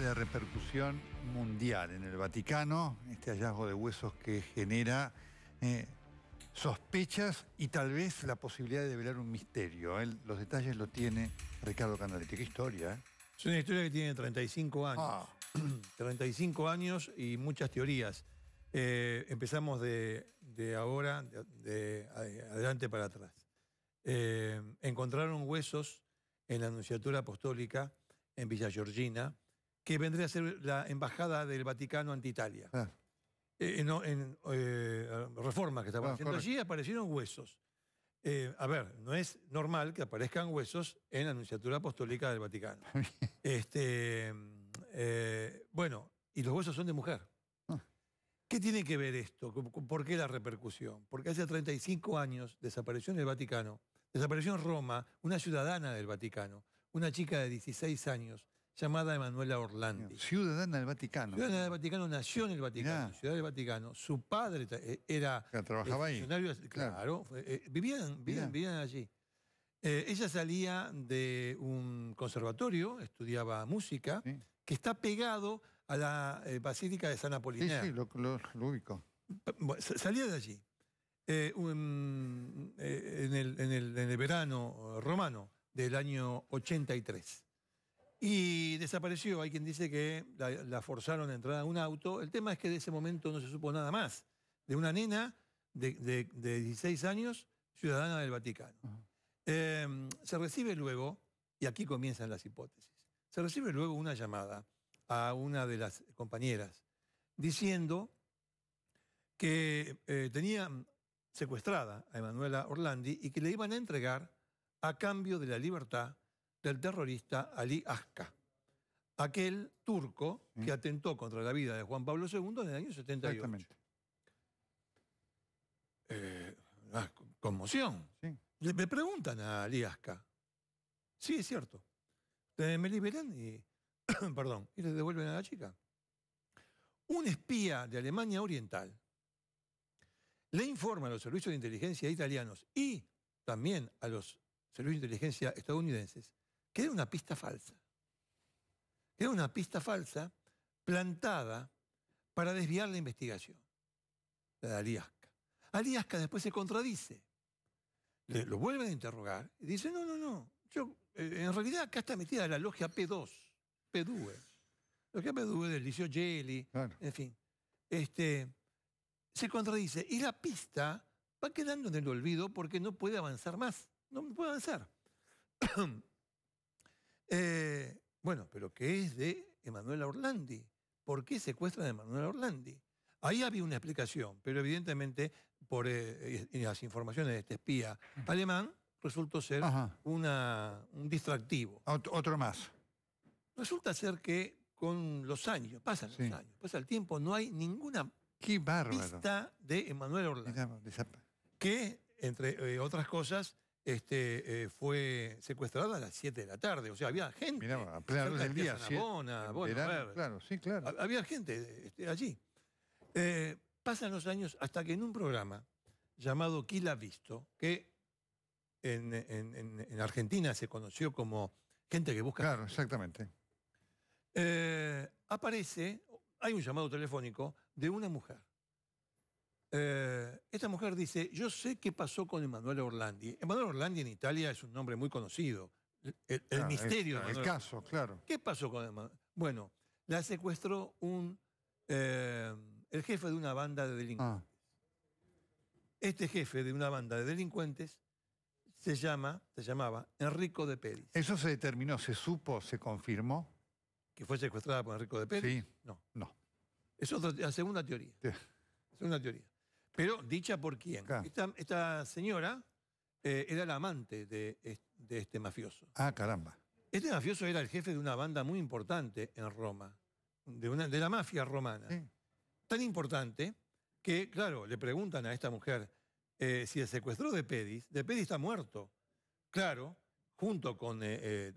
de repercusión mundial en el Vaticano, este hallazgo de huesos que genera eh, sospechas y tal vez la posibilidad de develar un misterio. ¿eh? los detalles lo tiene Ricardo Canaletti. Qué historia, ¿eh? Es una historia que tiene 35 años. 35 ah. años y muchas teorías. empezamos de, ahora, de, adelante para atrás. encontraron huesos en la Anunciatura Apostólica en Villa Georgina que vendría a ser la embajada del Vaticano ante Italia. Ah. Eh, eh, en, eh, reformas que estaban ah, haciendo allí aparecieron huesos. a ver, no es normal que aparezcan huesos en la Anunciatura Apostólica del Vaticano. este, bueno, y los huesos son de mujer. Ah. ¿Qué tiene que ver esto? ¿Por qué la repercusión? Porque hace 35 años desapareció en el Vaticano, desapareció en Roma una ciudadana del Vaticano, una chica de 16 años, llamada Emanuela Orlandi. Ciudadana del Vaticano. Ciudadana del Vaticano, nació en el Vaticano, ciudad del Vaticano. Su padre eh, era... trabajaba eh, ahí. Eh, claro, vivían, vivían, allí. ella salía de un conservatorio, estudiaba música, que está pegado a la Basílica de San Apolinar. Sí, sí, lo, lo, Salía de allí. en, el, en, el, en el verano romano del año 83. Y desapareció. Hay quien dice que la, forzaron a entrar a un auto. El tema es que de ese momento no se supo nada más. De una nena de, 16 años, ciudadana del Vaticano. Em, se recibe luego, y aquí comienzan las hipótesis, se recibe luego una llamada a una de las compañeras diciendo que eh, tenía secuestrada a Emanuela Orlandi y que le iban a entregar a cambio de la libertad del terrorista Ali Aska, aquel turco que mm. atentó contra la vida de Juan Pablo II en el año 78. Exactamente. Eh, ah, conmoción. Le, me preguntan a Ali Aska. Sí, es cierto. Eh, me liberan y, perdón, y le devuelven a la chica. Un espía de Alemania Oriental le informa a los servicios de inteligencia italianos y también a los servicios de inteligencia estadounidenses que una pista falsa. era una pista falsa plantada para desviar la investigación, la de Aliasca. Aliasca después se contradice. lo vuelven a interrogar y dice, no, no, no, yo, eh, en realidad acá está metida la logia P2, P2. Logia P2 del Liceo en fin. Este, se contradice y la pista va quedando en el olvido porque no puede avanzar más, no puede avanzar. Eh, bueno, pero ¿qué es de Emanuela Orlandi. ¿Por qué secuestran a Emanuela Orlandi? Ahí había una explicación, pero evidentemente por eh, las informaciones de este espía alemán resultó ser un distractivo. otro más. Resulta ser que con los años, pasan los años, pasa el tiempo, no hay ninguna Qué pista de Emanuel Orlandi. Que, entre eh, otras cosas, este, eh, fue secuestrada a las 7 de la tarde. O sea, había gente. Mirá, a plena del día. Había gente este, allí. Eh, pasan los años hasta que en un programa llamado la ha visto, que en, Argentina se conoció como Gente que busca. Claro, exactamente. Eh, aparece, hay un llamado telefónico de una mujer eh, esta mujer dice, yo sé qué pasó con Emanuel Orlandi. Emanuel Orlandi en Italia es un nombre muy conocido. El, misterio. del el caso, claro. ¿Qué pasó con Emanuel? Bueno, la secuestró un, eh, el jefe de una banda de delincuentes. Ah. Este jefe de una banda de delincuentes se llama, se llamaba Enrico de Pérez. ¿Eso se determinó, se supo, se confirmó? ¿Que fue secuestrada por Enrico de Pérez? Sí. No. No. Es la segunda teoría. Segunda teoría. Pero dicha por quién. Esta, señora eh, era la amante de, este mafioso. Ah, caramba. Este mafioso era el jefe de una banda muy importante en Roma, de, la mafia romana. Tan importante que, claro, le preguntan a esta mujer eh, si el secuestro de Pedis. De Pedis está muerto. Claro, junto con, eh,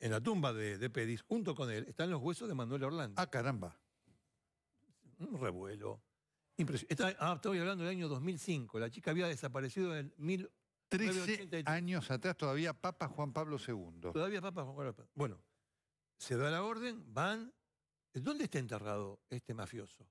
en, la, tumba de, de, Pedis, junto con él, están los huesos de Manuel Orlando. Ah, caramba. Un revuelo. Impresionante. Ah, estoy hablando del año 2005. La chica había desaparecido en el años atrás, todavía Papa Juan Pablo II. Todavía Papa Juan Pablo II. Bueno, se da la orden, van. ¿Dónde está enterrado este mafioso?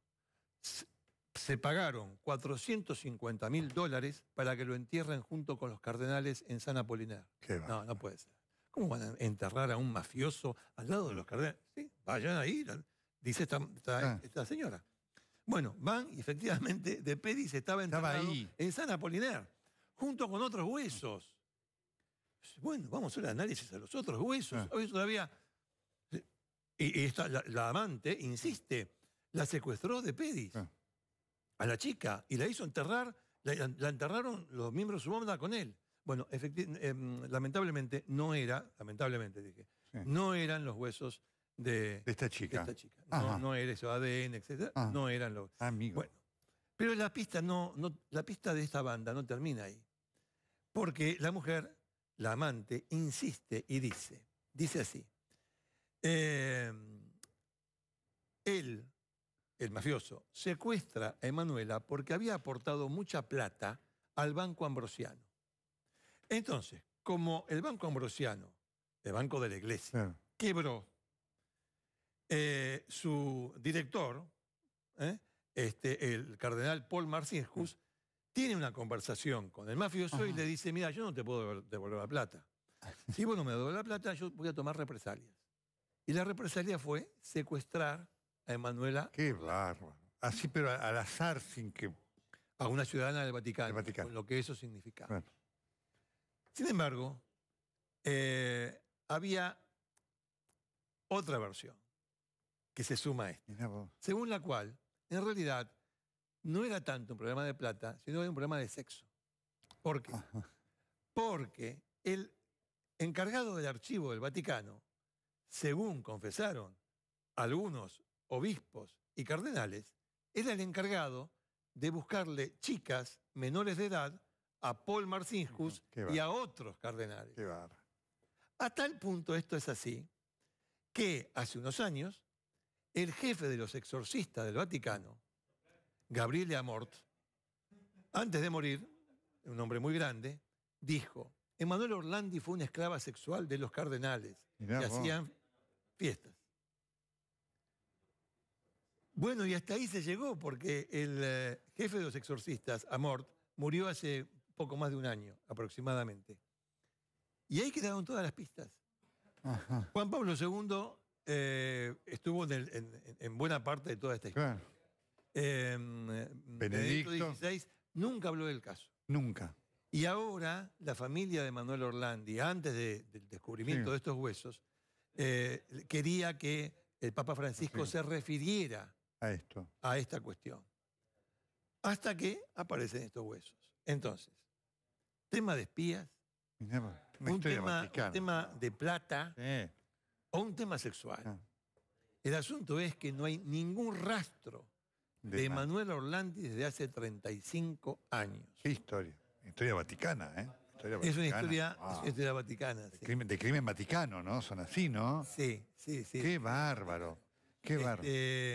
Se pagaron 450 mil dólares para que lo entierren junto con los cardenales en San Apolinar. no, no puede ser. ¿Cómo van a enterrar a un mafioso al lado de los cardenales? Sí, vayan ahí, dice esta ah. señora. Bueno, van y efectivamente de Pedis estaba ahí. en San Apolinar, junto con otros huesos. Bueno, vamos a hacer análisis a los otros huesos. Ah. Hoy todavía. Eh, y, la, amante insiste, la secuestró de Pedis ah. a la chica y la hizo enterrar, la, enterraron los miembros de su banda con él. Bueno, em, lamentablemente no era, lamentablemente dije, no eran los huesos de, esta chica. No, era eso, ADN, etc. Ah. No eran los. Ah, amigos Bueno, pero la pista, no, no, la pista de esta banda no termina ahí. Porque la mujer, la amante, insiste y dice, dice así, eh, él, el mafioso, secuestra a Emanuela porque había aportado mucha plata al Banco Ambrosiano. Entonces, como el Banco Ambrosiano, el Banco de la Iglesia, quebró, eh, su director, ¿eh? este, el cardenal Paul Marcinkus, mm. tiene una conversación con el mafioso y le dice, mira, yo no te puedo devolver la plata. Si vos no me devuelves la plata, yo voy a tomar represalias. Y la represalia fue secuestrar a Emanuela. Qué bárbaro. Así, pero al azar, sin que... A una ciudadana del Vaticano, con lo que eso significaba. Sin embargo, eh, había otra versión que se suma a esto. Según la cual, en realidad, no era tanto un problema de plata, sino un problema de sexo. ¿Por qué? Porque el encargado del archivo del Vaticano, según confesaron algunos obispos y cardenales, era el encargado de buscarle chicas menores de edad a Paul Marcinkus y a otros cardenales. A tal punto esto es así que hace unos años el jefe de los exorcistas del Vaticano, Gabriel Amort, antes de morir, un hombre muy grande, dijo, Emanuel Orlandi fue una esclava sexual de los cardenales y hacían fiestas. Bueno, y hasta ahí se llegó, porque el eh, jefe de los exorcistas, Amort, murió hace poco más de un año aproximadamente. Y ahí quedaron todas las pistas. Juan Pablo II eh, estuvo en, buena parte de toda esta historia. Em, Benedicto. XVI nunca habló del caso. Nunca. Y ahora la familia de Manuel Orlandi, antes del descubrimiento de estos huesos, eh, quería que el Papa Francisco se refiriera a, esto. a esta cuestión. Hasta que aparecen estos huesos. Entonces, tema de espías, tema, de plata, o un tema sexual. Ah. El asunto es que no hay ningún rastro de, Manuel Orlandi desde hace 35 años. ¿Qué historia? Historia vaticana, ¿eh? vaticana. Es una historia, vaticana. De, crimen, vaticano, ¿no? Son así, ¿no? Sí, sí, sí. Qué bárbaro. Qué este,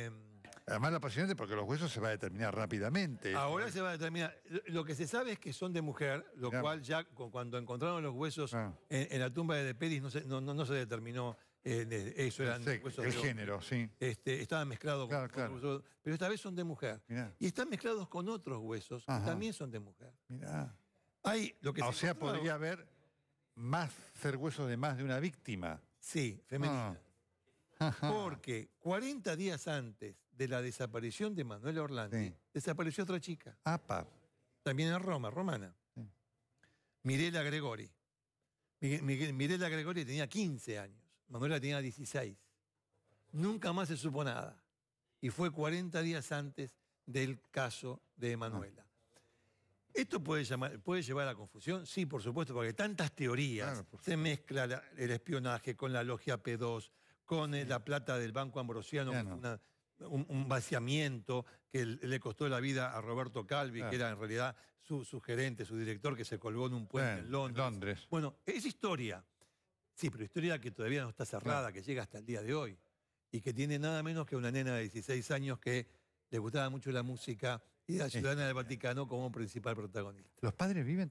bárbaro. Además, lo apasionante porque los huesos se van a determinar rápidamente. Ahora se va a determinar. Lo que se sabe es que son de mujer, lo cual ya cuando encontraron los huesos ah. en, la tumba de Peris no no se determinó eh, eso eran el, huesos de género, sí. Este, estaba mezclado, con, Huesos, pero esta vez son de mujer. Y están mezclados con otros huesos que también son de mujer. Hay lo que ah, o sea, podría haber más ser huesos de más de una víctima. Sí, femenina. Ah. Porque 40 días antes de la desaparición de Manuel Orlandi, desapareció otra chica. También en Roma, romana. Mirela Gregori. Mirela Gregori tenía 15 años. Manuela tenía 16. Nunca más se supo nada. Y fue 40 días antes del caso de Manuela. Ah. ¿Esto puede, llevar a la confusión? Sí, por supuesto, porque tantas teorías. se mezcla el espionaje con la logia P2, con eh, la plata del Banco Ambrosiano, un, vaciamiento que le costó la vida a Roberto Calvi, que era en realidad su, gerente, su director, que se colgó en un puente en Londres. Bueno, es historia. Sí, pero historia que todavía no está cerrada, que llega hasta el día de hoy y que tiene nada menos que una nena de 16 años que le gustaba mucho la música y la ciudadana del Vaticano como principal protagonista. ¿Los padres viven?